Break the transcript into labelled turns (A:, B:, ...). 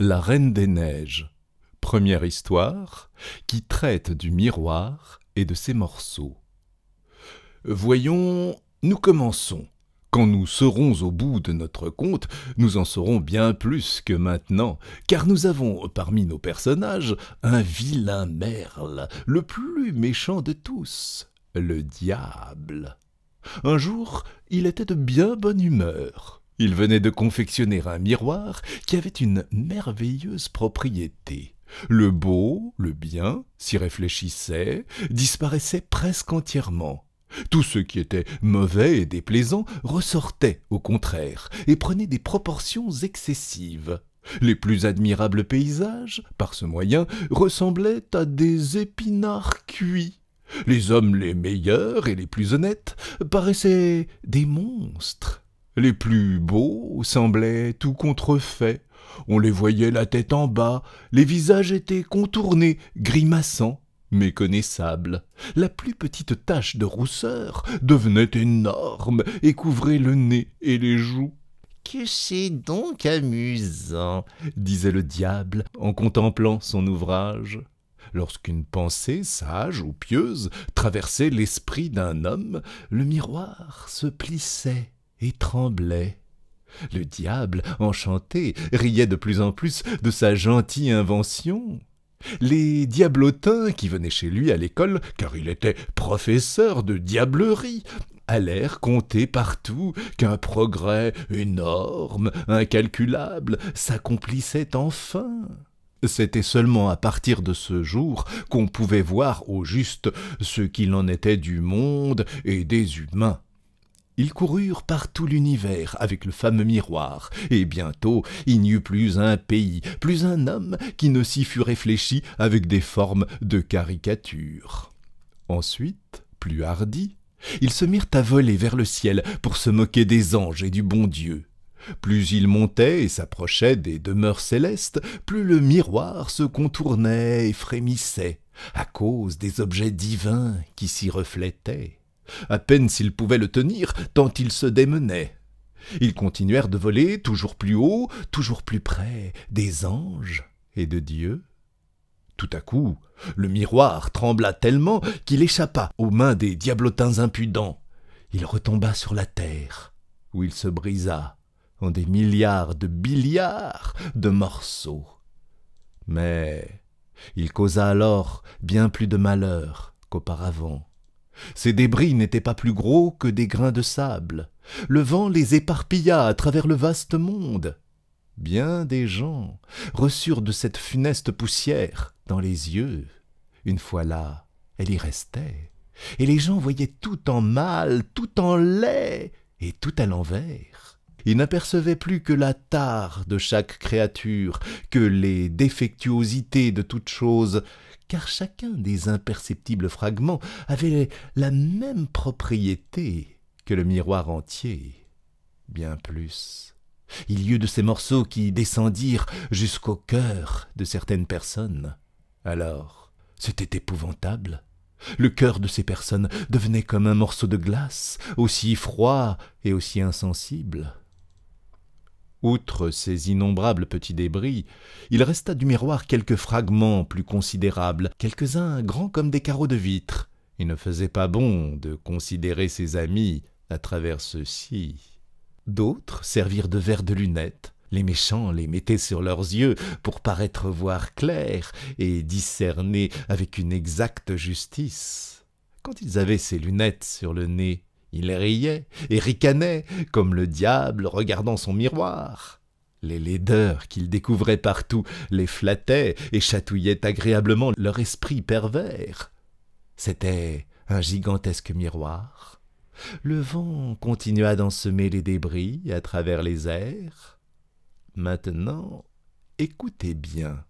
A: La Reine des Neiges. Première histoire qui traite du miroir et de ses morceaux. Voyons, nous commençons. Quand nous serons au bout de notre conte, nous en saurons bien plus que maintenant, car nous avons parmi nos personnages un vilain merle, le plus méchant de tous, le diable. Un jour, il était de bien bonne humeur il venait de confectionner un miroir qui avait une merveilleuse propriété. Le beau, le bien, s'y réfléchissait, disparaissait presque entièrement. Tout ce qui était mauvais et déplaisant ressortait, au contraire, et prenait des proportions excessives. Les plus admirables paysages, par ce moyen, ressemblaient à des épinards cuits. Les hommes les meilleurs et les plus honnêtes paraissaient des monstres. Les plus beaux semblaient tout contrefaits. On les voyait la tête en bas, les visages étaient contournés, grimaçants, méconnaissables. La plus petite tache de rousseur devenait énorme et couvrait le nez et les joues. Que c'est donc amusant, disait le diable en contemplant son ouvrage. Lorsqu'une pensée sage ou pieuse traversait l'esprit d'un homme, le miroir se plissait et tremblait. Le diable, enchanté, riait de plus en plus de sa gentille invention. Les diablotins qui venaient chez lui à l'école, car il était professeur de diablerie, allèrent compter partout qu'un progrès énorme, incalculable, s'accomplissait enfin. C'était seulement à partir de ce jour qu'on pouvait voir au juste ce qu'il en était du monde et des humains. Ils coururent par tout l'univers avec le fameux miroir, et bientôt il n'y eut plus un pays, plus un homme qui ne s'y fût réfléchi avec des formes de caricature. Ensuite, plus hardis, ils se mirent à voler vers le ciel pour se moquer des anges et du bon Dieu. Plus ils montaient et s'approchaient des demeures célestes, plus le miroir se contournait et frémissait, à cause des objets divins qui s'y reflétaient. À peine s'ils pouvaient le tenir, tant ils se démenait. Ils continuèrent de voler toujours plus haut, toujours plus près des anges et de Dieu. Tout à coup, le miroir trembla tellement qu'il échappa aux mains des diablotins impudents. Il retomba sur la terre, où il se brisa en des milliards de milliards de morceaux. Mais il causa alors bien plus de malheur qu'auparavant. Ces débris n'étaient pas plus gros que des grains de sable. Le vent les éparpilla à travers le vaste monde. Bien des gens reçurent de cette funeste poussière dans les yeux. Une fois là, elle y restait, et les gens voyaient tout en mal, tout en lait, et tout à l'envers il n'apercevait plus que la tare de chaque créature, que les défectuosités de toute chose, car chacun des imperceptibles fragments avait la même propriété que le miroir entier, bien plus. Il y eut de ces morceaux qui descendirent jusqu'au cœur de certaines personnes. Alors, c'était épouvantable. Le cœur de ces personnes devenait comme un morceau de glace, aussi froid et aussi insensible. Outre ces innombrables petits débris, il resta du miroir quelques fragments plus considérables, quelques-uns grands comme des carreaux de vitre. Il ne faisait pas bon de considérer ses amis à travers ceux-ci. D'autres servirent de verres de lunettes. Les méchants les mettaient sur leurs yeux pour paraître voir clair et discerner avec une exacte justice. Quand ils avaient ces lunettes sur le nez, il riait et ricanait comme le diable regardant son miroir. Les laideurs qu'il découvrait partout les flattaient et chatouillaient agréablement leur esprit pervers. C'était un gigantesque miroir. Le vent continua d'ensemer les débris à travers les airs. Maintenant, écoutez bien.